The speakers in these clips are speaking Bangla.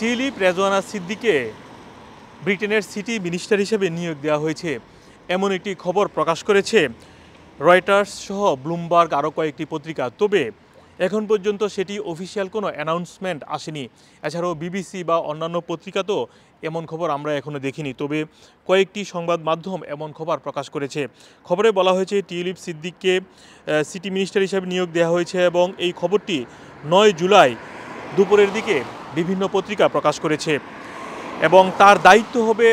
টিলিপ রেজওয়ানা সিদ্দিকে ব্রিটেনের সিটি মিনিস্টার হিসেবে নিয়োগ দেওয়া হয়েছে এমন একটি খবর প্রকাশ করেছে রয়টার্স সহ ব্লুমবার্গ আরও কয়েকটি পত্রিকা তবে এখন পর্যন্ত সেটি অফিসিয়াল কোনো অ্যানাউন্সমেন্ট আসেনি এছাড়াও বিবিসি বা অন্যান্য পত্রিকা তো এমন খবর আমরা এখনও দেখিনি তবে কয়েকটি সংবাদ মাধ্যম এমন খবর প্রকাশ করেছে খবরে বলা হয়েছে টিউলিপ সিদ্দিককে সিটি মিনিস্টার হিসেবে নিয়োগ দেওয়া হয়েছে এবং এই খবরটি নয় জুলাই দুপুরের দিকে বিভিন্ন পত্রিকা প্রকাশ করেছে এবং তার দায়িত্ব হবে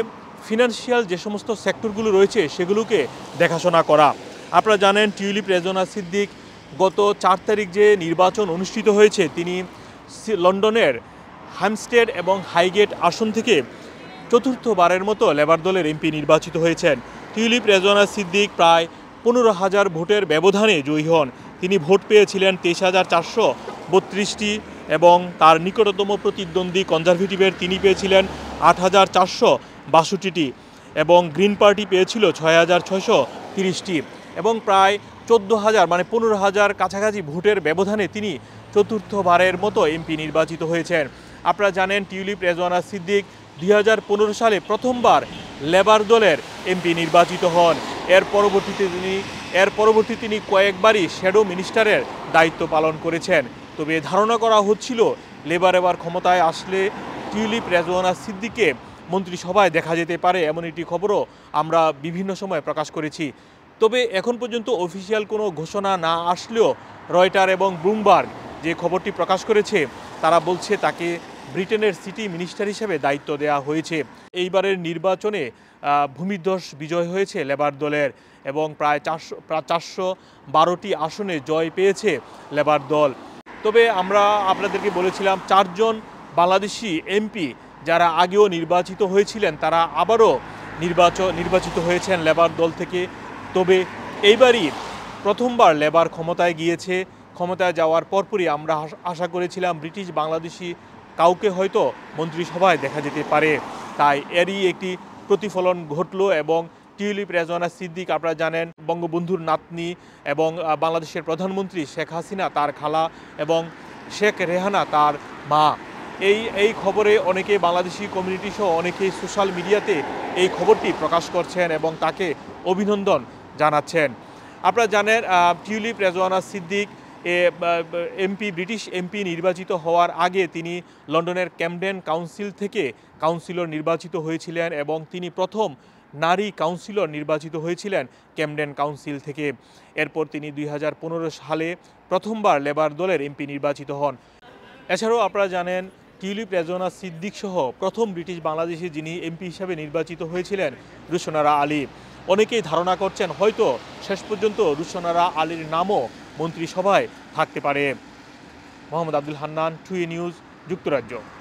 ফিনান্সিয়াল যে সমস্ত সেক্টরগুলো রয়েছে সেগুলোকে দেখাশোনা করা আপনারা জানেন টিউলিপ রেজনা সিদ্দিক গত চার তারিখ যে নির্বাচন অনুষ্ঠিত হয়েছে তিনি লন্ডনের হ্যামস্টেড এবং হাইগেট আসন থেকে চতুর্থবারের মতো লেবার দলের এমপি নির্বাচিত হয়েছেন টিউলিপ রেজনা সিদ্দিক প্রায় পনেরো হাজার ভোটের ব্যবধানে জয়ী হন তিনি ভোট পেয়েছিলেন তেইশ হাজার চারশো বত্রিশটি এবং তার নিকটতম প্রতিদ্বন্দ্বী কনজারভেটিভের তিনি পেয়েছিলেন আট হাজার চারশো বাষট্টিটি এবং গ্রিন পার্টি পেয়েছিল ছয় হাজার ছশো তিরিশটি এবং প্রায় চোদ্দো হাজার মানে পনেরো হাজার কাছাকাছি ভোটের ব্যবধানে তিনি চতুর্থবারের মতো এমপি নির্বাচিত হয়েছেন আপনারা জানেন টিউলিপ রেজওয়ানা সিদ্দিক দুই সালে প্রথমবার লেবার দলের এমপি নির্বাচিত হন এর পরবর্তীতে তিনি এর পরবর্তী তিনি কয়েকবারই শ্যাডো মিনিস্টারের দায়িত্ব পালন করেছেন তবে ধারণা করা হচ্ছিল লেবার এবার ক্ষমতায় আসলে টিউলিপ রেজওয়ানা সিদ্দিকে মন্ত্রিসভায় দেখা যেতে পারে এমন একটি খবরও আমরা বিভিন্ন সময় প্রকাশ করেছি তবে এখন পর্যন্ত অফিসিয়াল কোনো ঘোষণা না আসলেও রয়টার এবং ব্লুমবার্গ যে খবরটি প্রকাশ করেছে তারা বলছে তাকে ব্রিটেনের সিটি মিনিস্টার হিসেবে দায়িত্ব দেওয়া হয়েছে এইবারের নির্বাচনে ভূমিধ্বস বিজয় হয়েছে লেবার দলের এবং প্রায় চারশো প্রায় চারশো বারোটি আসনে জয় পেয়েছে লেবার দল তবে আমরা আপনাদেরকে বলেছিলাম চারজন বাংলাদেশি এমপি যারা আগেও নির্বাচিত হয়েছিলেন তারা আবারও নির্বাচন নির্বাচিত হয়েছেন লেবার দল থেকে তবে এইবারই প্রথমবার লেবার ক্ষমতায় গিয়েছে ক্ষমতায় যাওয়ার পরপরই আমরা আশা করেছিলাম ব্রিটিশ বাংলাদেশি কাউকে হয়তো মন্ত্রিসভায় দেখা যেতে পারে তাই এরই একটি প্রতিফলন ঘটল এবং টিউলিপ রেজওয়ানা সিদ্দিক আপনারা জানেন বঙ্গবন্ধুর নাতনি এবং বাংলাদেশের প্রধানমন্ত্রী শেখ হাসিনা তার খালা এবং শেখ রেহানা তার মা এই এই খবরে অনেকে বাংলাদেশি কমিউনিটি সহ অনেকেই সোশ্যাল মিডিয়াতে এই খবরটি প্রকাশ করছেন এবং তাকে অভিনন্দন জানাচ্ছেন আপনারা জানেন Tulip Rezwana Siddiq MP British MP নির্বাচিত হওয়ার আগে তিনি লন্ডনের ক্যামডেন কাউন্সিল থেকে কাউন্সিলর নির্বাচিত হয়েছিলেন এবং তিনি প্রথম নারী কাউন্সিলর নির্বাচিত হয়েছিলেন ক্যামডেন কাউন্সিল থেকে এরপর তিনি দুই সালে প্রথমবার লেবার দলের এমপি নির্বাচিত হন এছাড়াও আপনারা জানেন টিউলিপ রেজনা সিদ্দিক সহ প্রথম ব্রিটিশ বাংলাদেশি যিনি এমপি হিসাবে নির্বাচিত হয়েছিলেন রুশনারা আলী অনেকেই ধারণা করছেন হয়তো শেষ পর্যন্ত রুশনারা আলীর নামও মন্ত্রিসভায় থাকতে পারে মোহাম্মদ আব্দুল হান্নান টুয়ে নিউজ যুক্তরাজ্য